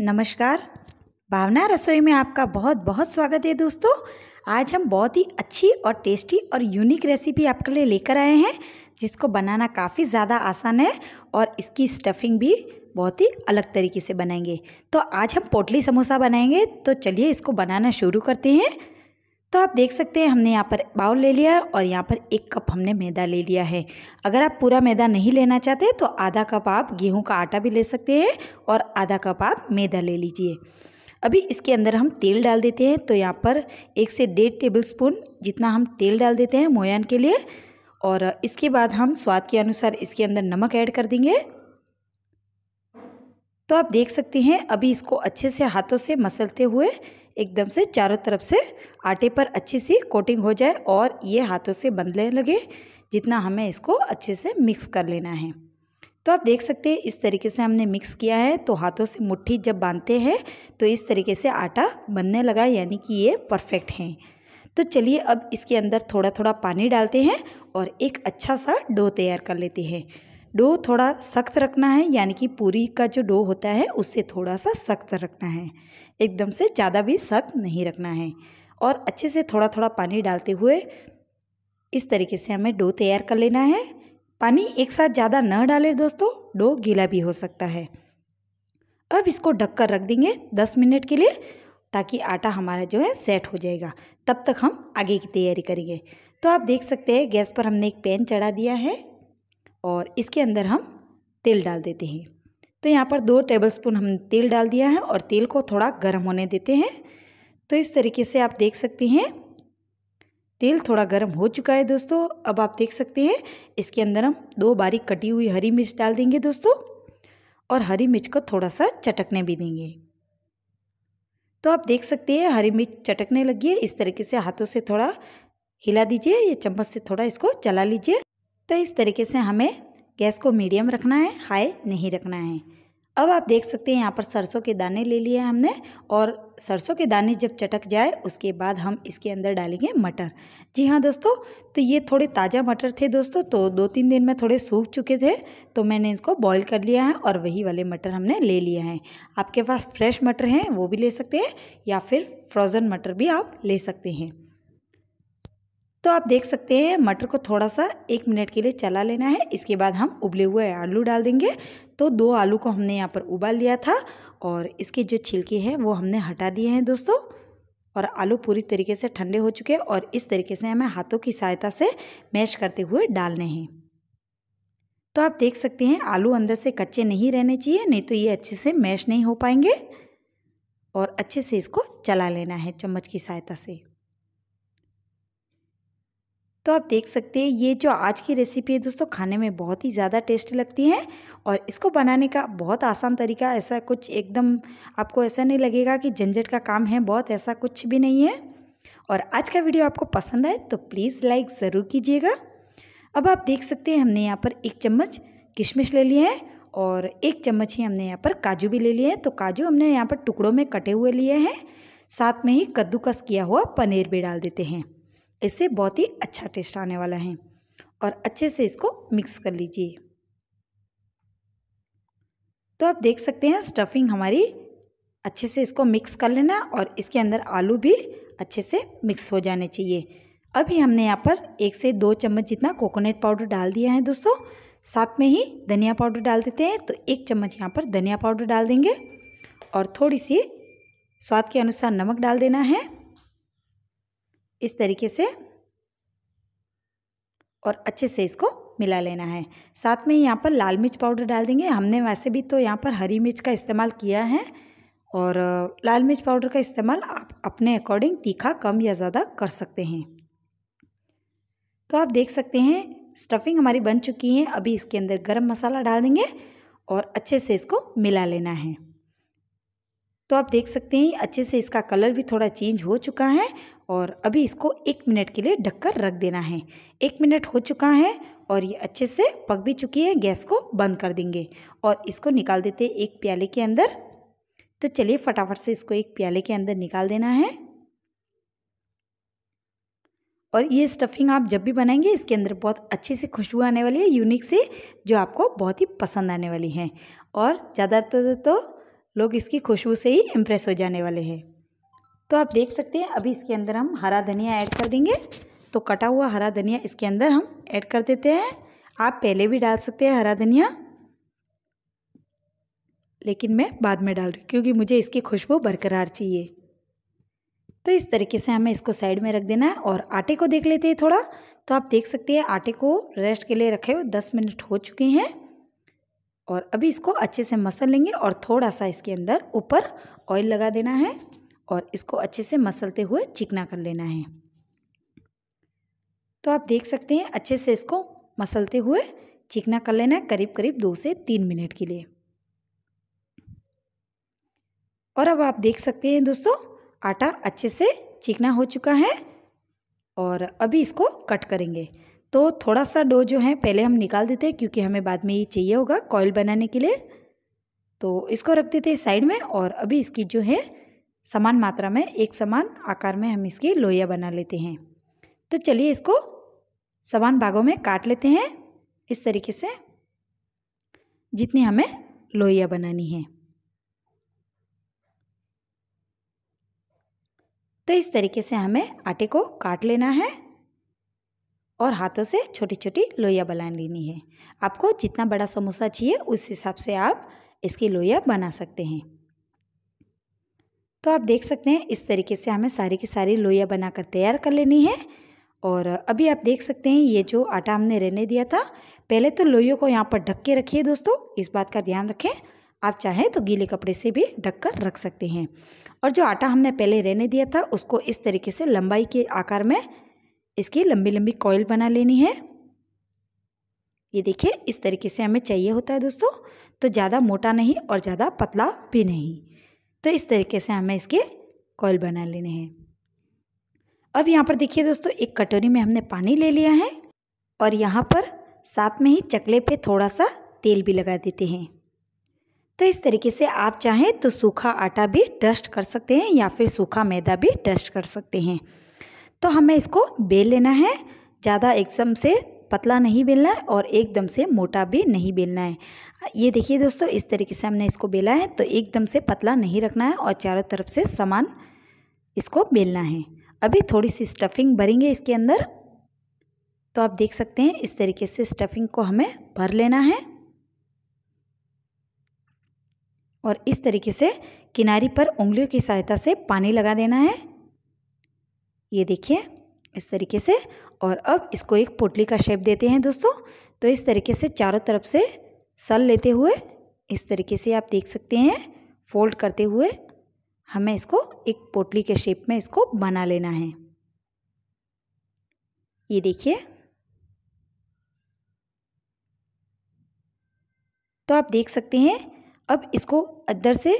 नमस्कार भावना रसोई में आपका बहुत बहुत स्वागत है दोस्तों आज हम बहुत ही अच्छी और टेस्टी और यूनिक रेसिपी आपके लिए लेकर आए हैं जिसको बनाना काफ़ी ज़्यादा आसान है और इसकी स्टफिंग भी बहुत ही अलग तरीके से बनाएंगे तो आज हम पोटली समोसा बनाएंगे तो चलिए इसको बनाना शुरू करते हैं तो आप देख सकते हैं हमने यहाँ पर बाउल ले लिया है और यहाँ पर एक कप हमने मैदा ले लिया है अगर आप पूरा मैदा नहीं लेना चाहते तो आधा कप आप गेहूं का आटा भी ले सकते हैं और आधा कप आप मैदा ले लीजिए अभी इसके अंदर हम तेल डाल देते हैं तो यहाँ पर एक से डेढ़ टेबल स्पून जितना हम तेल डाल देते हैं मोयन के लिए और इसके बाद हम स्वाद के अनुसार इसके अंदर नमक ऐड कर देंगे तो आप देख सकते हैं अभी इसको अच्छे से हाथों से मसलते हुए एकदम से चारों तरफ से आटे पर अच्छी सी कोटिंग हो जाए और ये हाथों से बंधने लगे जितना हमें इसको अच्छे से मिक्स कर लेना है तो आप देख सकते हैं इस तरीके से हमने मिक्स किया है तो हाथों से मुट्ठी जब बांधते हैं तो इस तरीके से आटा बनने लगा यानी कि ये परफेक्ट हैं तो चलिए अब इसके अंदर थोड़ा थोड़ा पानी डालते हैं और एक अच्छा सा डो तैयार कर लेते हैं डो थोड़ा सख्त रखना है यानी कि पूरी का जो डो होता है उससे थोड़ा सा सख्त रखना है एकदम से ज़्यादा भी सख्त नहीं रखना है और अच्छे से थोड़ा थोड़ा पानी डालते हुए इस तरीके से हमें डो तैयार कर लेना है पानी एक साथ ज़्यादा न डालें दोस्तों डो गीला भी हो सकता है अब इसको ढककर रख देंगे दस मिनट के लिए ताकि आटा हमारा जो है सेट हो जाएगा तब तक हम आगे की तैयारी करेंगे तो आप देख सकते हैं गैस पर हमने एक पैन चढ़ा दिया है और इसके अंदर हम तेल डाल देते हैं तो यहाँ पर दो टेबलस्पून हम तेल डाल दिया है और तेल को थोड़ा गर्म होने देते हैं तो इस तरीके से आप देख सकते हैं तेल थोड़ा गर्म हो चुका है दोस्तों अब आप देख सकते हैं इसके अंदर हम दो बारीक कटी हुई हरी मिर्च डाल देंगे दोस्तों और हरी मिर्च को थोड़ा सा चटकने भी देंगे तो आप देख सकते हैं हरी मिर्च चटकने लगी है इस तरीके से हाथों से थोड़ा हिला दीजिए या चम्मच से थोड़ा इसको चला लीजिए तो इस तरीके से हमें गैस को मीडियम रखना है हाई नहीं रखना है अब आप देख सकते हैं यहाँ पर सरसों के दाने ले लिए हैं हमने और सरसों के दाने जब चटक जाए उसके बाद हम इसके अंदर डालेंगे मटर जी हाँ दोस्तों तो ये थोड़े ताज़ा मटर थे दोस्तों तो दो तीन दिन में थोड़े सूख चुके थे तो मैंने इसको बॉईल कर लिया है और वही वाले मटर हमने ले लिए हैं आपके पास फ्रेश मटर हैं वो भी ले सकते हैं या फिर फ्रोज़न मटर भी आप ले सकते हैं तो आप देख सकते हैं मटर को थोड़ा सा एक मिनट के लिए चला लेना है इसके बाद हम उबले हुए आलू डाल देंगे तो दो आलू को हमने यहाँ पर उबाल लिया था और इसके जो छिलके हैं वो हमने हटा दिए हैं दोस्तों और आलू पूरी तरीके से ठंडे हो चुके हैं और इस तरीके से हमें हाथों की सहायता से मैश करते हुए डालने हैं तो आप देख सकते हैं आलू अंदर से कच्चे नहीं रहने चाहिए नहीं तो ये अच्छे से मैश नहीं हो पाएंगे और अच्छे से इसको चला लेना है चम्मच की सहायता से तो आप देख सकते हैं ये जो आज की रेसिपी है दोस्तों खाने में बहुत ही ज़्यादा टेस्टी लगती है और इसको बनाने का बहुत आसान तरीका ऐसा कुछ एकदम आपको ऐसा नहीं लगेगा कि झंझट का काम है बहुत ऐसा कुछ भी नहीं है और आज का वीडियो आपको पसंद आए तो प्लीज़ लाइक ज़रूर कीजिएगा अब आप देख सकते हैं हमने यहाँ पर एक चम्मच किशमिश ले लिए हैं और एक चम्मच ही हमने यहाँ पर काजू भी ले लिए हैं तो काजू हमने यहाँ पर टुकड़ों में कटे हुए लिए हैं साथ में ही कद्दूकस किया हुआ पनीर भी डाल देते हैं इससे बहुत ही अच्छा टेस्ट आने वाला है और अच्छे से इसको मिक्स कर लीजिए तो आप देख सकते हैं स्टफिंग हमारी अच्छे से इसको मिक्स कर लेना और इसके अंदर आलू भी अच्छे से मिक्स हो जाने चाहिए अभी हमने यहाँ पर एक से दो चम्मच जितना कोकोनट पाउडर डाल दिया है दोस्तों साथ में ही धनिया पाउडर डाल देते हैं तो एक चम्मच यहाँ पर धनिया पाउडर डाल देंगे और थोड़ी सी स्वाद के अनुसार नमक डाल देना है इस तरीके से और अच्छे से इसको मिला लेना है साथ में यहाँ पर लाल मिर्च पाउडर डाल देंगे हमने वैसे भी तो यहाँ पर हरी मिर्च का इस्तेमाल किया है और लाल मिर्च पाउडर का इस्तेमाल आप अपने अकॉर्डिंग तीखा कम या ज़्यादा कर सकते हैं तो आप देख सकते हैं स्टफिंग हमारी बन चुकी है अभी इसके अंदर गरम मसाला डाल देंगे और अच्छे से इसको मिला लेना है तो आप देख सकते हैं अच्छे से इसका कलर भी थोड़ा चेंज हो चुका है और अभी इसको एक मिनट के लिए ढककर रख देना है एक मिनट हो चुका है और ये अच्छे से पक भी चुकी है गैस को बंद कर देंगे और इसको निकाल देते हैं एक प्याले के अंदर तो चलिए फटाफट से इसको एक प्याले के अंदर निकाल देना है और ये स्टफिंग आप जब भी बनाएंगे इसके अंदर बहुत अच्छी सी खुशबू आने वाली है यूनिक सी जो आपको बहुत ही पसंद आने वाली है और ज़्यादातर तो लोग इसकी खुशबू से ही इम्प्रेस हो जाने वाले हैं तो आप देख सकते हैं अभी इसके अंदर हम हरा धनिया ऐड कर देंगे तो कटा हुआ हरा धनिया इसके अंदर हम ऐड कर देते हैं आप पहले भी डाल सकते हैं हरा धनिया लेकिन मैं बाद में डाल रही हूँ क्योंकि मुझे इसकी खुशबू बरकरार चाहिए तो इस तरीके से हमें इसको साइड में रख देना है और आटे को देख लेते हैं थोड़ा तो आप देख सकते हैं आटे को रेस्ट के लिए रखे हो दस मिनट हो चुके हैं और अभी इसको अच्छे से मसल लेंगे और थोड़ा सा इसके अंदर ऊपर ऑयल लगा देना है और इसको अच्छे से मसलते हुए चिकना कर लेना है तो आप देख सकते हैं अच्छे से इसको मसलते हुए चिकना कर लेना है करीब करीब दो से तीन मिनट के लिए और अब आप देख सकते हैं दोस्तों आटा अच्छे से चिकना हो चुका है और अभी इसको कट करेंगे तो थोड़ा सा डो जो है पहले हम निकाल देते हैं क्योंकि हमें बाद में ये चाहिए होगा कॉयल बनाने के लिए तो इसको रख देते हैं साइड में और अभी इसकी जो है समान मात्रा में एक समान आकार में हम इसकी लोहिया बना लेते हैं तो चलिए इसको समान भागों में काट लेते हैं इस तरीके से जितनी हमें लोहिया बनानी है तो इस तरीके से हमें आटे को काट लेना है और हाथों से छोटी छोटी लोहिया बना लेनी है आपको जितना बड़ा समोसा चाहिए उस हिसाब से आप इसकी लोहिया बना सकते हैं तो आप देख सकते हैं इस तरीके से हमें सारी की सारी लोइयाँ बनाकर तैयार कर लेनी है और अभी आप देख सकते हैं ये जो आटा हमने रहने दिया था पहले तो लोइयों को यहाँ पर ढक के रखिए दोस्तों इस बात का ध्यान रखें आप चाहें तो गीले कपड़े से भी ढक कर रख सकते हैं और जो आटा हमने पहले रहने दिया था उसको इस तरीके से लंबाई के आकार में इसकी लंबी लंबी कॉयल बना लेनी है ये देखिए इस तरीके से हमें चाहिए होता है दोस्तों तो ज़्यादा मोटा नहीं और ज़्यादा पतला भी नहीं तो इस तरीके से हमें इसके कॉल बना लेने हैं अब यहाँ पर देखिए दोस्तों एक कटोरी में हमने पानी ले लिया है और यहाँ पर साथ में ही चकले पे थोड़ा सा तेल भी लगा देते हैं तो इस तरीके से आप चाहें तो सूखा आटा भी डस्ट कर सकते हैं या फिर सूखा मैदा भी डस्ट कर सकते हैं तो हमें इसको बेल लेना है ज़्यादा एकदम से पतला नहीं बेलना है और एकदम से मोटा भी नहीं बेलना है ये देखिए दोस्तों इस तरीके से हमने इसको बेला है तो एकदम से पतला नहीं रखना है और चारों तरफ से समान इसको बेलना है अभी थोड़ी सी स्टफिंग भरेंगे इसके अंदर तो आप देख सकते हैं इस तरीके से स्टफिंग को हमें भर लेना है और इस तरीके से किनारी पर उंगलियों की सहायता से पानी लगा देना है ये देखिए इस तरीके से और अब इसको एक पोटली का शेप देते हैं दोस्तों तो इस तरीके से चारों तरफ से सल लेते हुए इस तरीके से आप देख सकते हैं फोल्ड करते हुए हमें इसको एक पोटली के शेप में इसको बना लेना है ये देखिए तो आप देख सकते हैं अब इसको अंदर से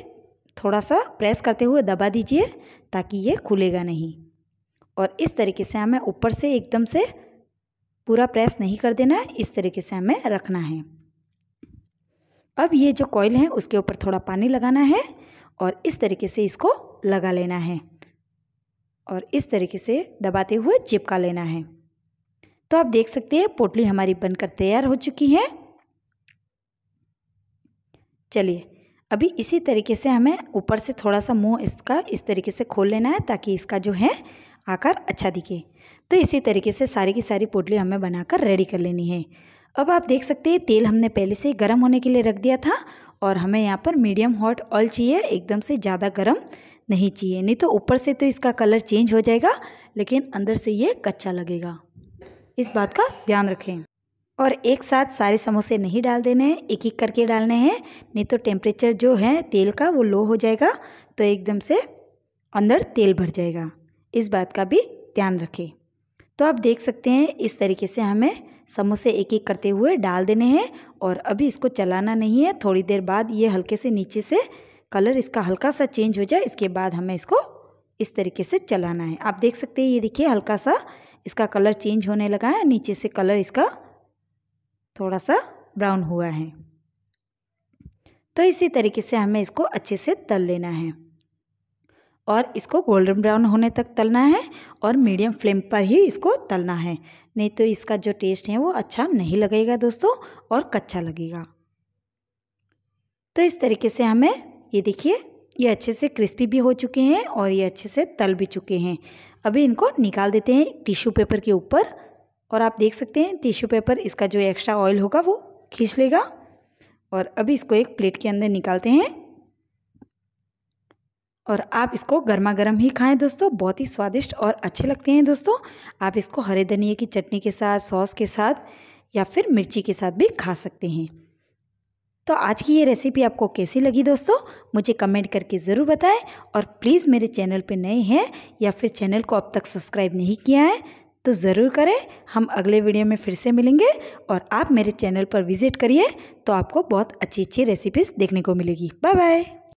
थोड़ा सा प्रेस करते हुए दबा दीजिए ताकि ये खुलेगा नहीं और इस तरीके से हमें ऊपर से एकदम से पूरा प्रेस नहीं कर देना है इस तरीके से हमें रखना है अब ये जो कॉयल है उसके ऊपर थोड़ा पानी लगाना है और इस तरीके से इसको लगा लेना है और इस तरीके से दबाते हुए चिपका लेना है तो आप देख सकते हैं पोटली हमारी बनकर तैयार हो चुकी है चलिए अभी इसी तरीके से हमें ऊपर से थोड़ा सा मुंह इसका इस तरीके से खोल लेना है ताकि इसका जो है आकार अच्छा दिखे तो इसी तरीके से सारी की सारी पोटली हमें बनाकर रेडी कर लेनी है अब आप देख सकते हैं तेल हमने पहले से गर्म होने के लिए रख दिया था और हमें यहाँ पर मीडियम हॉट ऑयल चाहिए एकदम से ज़्यादा गर्म नहीं चाहिए नहीं तो ऊपर से तो इसका कलर चेंज हो जाएगा लेकिन अंदर से ये कच्चा लगेगा इस बात का ध्यान रखें और एक साथ सारे समोसे नहीं डाल देने हैं एक एक करके डालने हैं नहीं तो टेम्परेचर जो है तेल का वो लो हो जाएगा तो एकदम से अंदर तेल भर जाएगा इस बात का भी ध्यान रखें तो आप देख सकते हैं इस तरीके से हमें समोसे एक एक करते हुए डाल देने हैं और अभी इसको चलाना नहीं है थोड़ी देर बाद ये हल्के से नीचे से कलर इसका हल्का सा चेंज हो जाए इसके बाद हमें इसको इस तरीके से चलाना है आप देख सकते हैं ये देखिए हल्का सा इसका कलर चेंज होने लगा है नीचे से कलर इसका थोड़ा सा ब्राउन हुआ है तो इसी तरीके से हमें इसको अच्छे से तल लेना है और इसको गोल्डन ब्राउन होने तक तलना है और मीडियम फ्लेम पर ही इसको तलना है नहीं तो इसका जो टेस्ट है वो अच्छा नहीं लगेगा दोस्तों और कच्चा लगेगा तो इस तरीके से हमें ये देखिए ये अच्छे से क्रिस्पी भी हो चुके हैं और ये अच्छे से तल भी चुके हैं अभी इनको निकाल देते हैं टिश्यू पेपर के ऊपर और आप देख सकते हैं टिश्यू पेपर इसका जो एक्स्ट्रा ऑयल होगा वो खींच लेगा और अभी इसको एक प्लेट के अंदर निकालते हैं और आप इसको गर्मा गर्म ही खाएं दोस्तों बहुत ही स्वादिष्ट और अच्छे लगते हैं दोस्तों आप इसको हरे धनिए की चटनी के साथ सॉस के साथ या फिर मिर्ची के साथ भी खा सकते हैं तो आज की ये रेसिपी आपको कैसी लगी दोस्तों मुझे कमेंट करके ज़रूर बताएं और प्लीज़ मेरे चैनल पे नए हैं या फिर चैनल को अब तक सब्सक्राइब नहीं किया है तो ज़रूर करें हम अगले वीडियो में फिर से मिलेंगे और आप मेरे चैनल पर विज़िट करिए तो आपको बहुत अच्छी अच्छी रेसिपीज़ देखने को मिलेगी बाय बाय